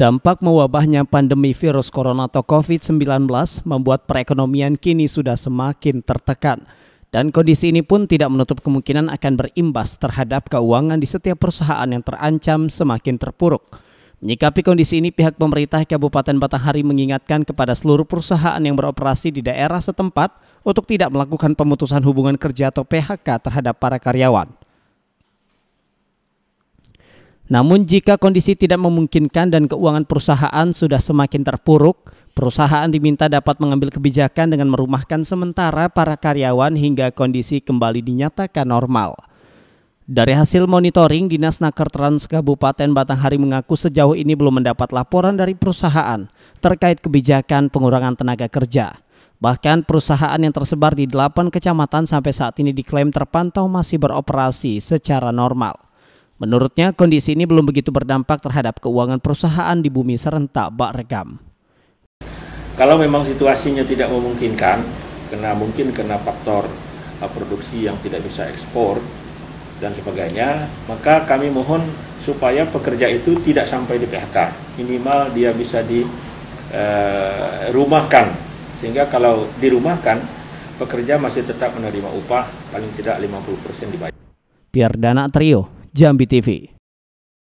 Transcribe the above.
Dampak mewabahnya pandemi virus corona atau COVID-19 membuat perekonomian kini sudah semakin tertekan. Dan kondisi ini pun tidak menutup kemungkinan akan berimbas terhadap keuangan di setiap perusahaan yang terancam semakin terpuruk. Menyikapi kondisi ini, pihak pemerintah Kabupaten Batanghari mengingatkan kepada seluruh perusahaan yang beroperasi di daerah setempat untuk tidak melakukan pemutusan hubungan kerja atau PHK terhadap para karyawan. Namun jika kondisi tidak memungkinkan dan keuangan perusahaan sudah semakin terpuruk, perusahaan diminta dapat mengambil kebijakan dengan merumahkan sementara para karyawan hingga kondisi kembali dinyatakan normal. Dari hasil monitoring, Dinas Naker Trans Kabupaten Batanghari mengaku sejauh ini belum mendapat laporan dari perusahaan terkait kebijakan pengurangan tenaga kerja. Bahkan perusahaan yang tersebar di delapan kecamatan sampai saat ini diklaim terpantau masih beroperasi secara normal. Menurutnya, kondisi ini belum begitu berdampak terhadap keuangan perusahaan di bumi serentak Bak rekam. Kalau memang situasinya tidak memungkinkan, kena mungkin kena faktor eh, produksi yang tidak bisa ekspor dan sebagainya, maka kami mohon supaya pekerja itu tidak sampai di PHK. Minimal dia bisa dirumahkan. Eh, Sehingga kalau dirumahkan, pekerja masih tetap menerima upah paling tidak 50% dibayar. Biar Dana Trio Jambi TV.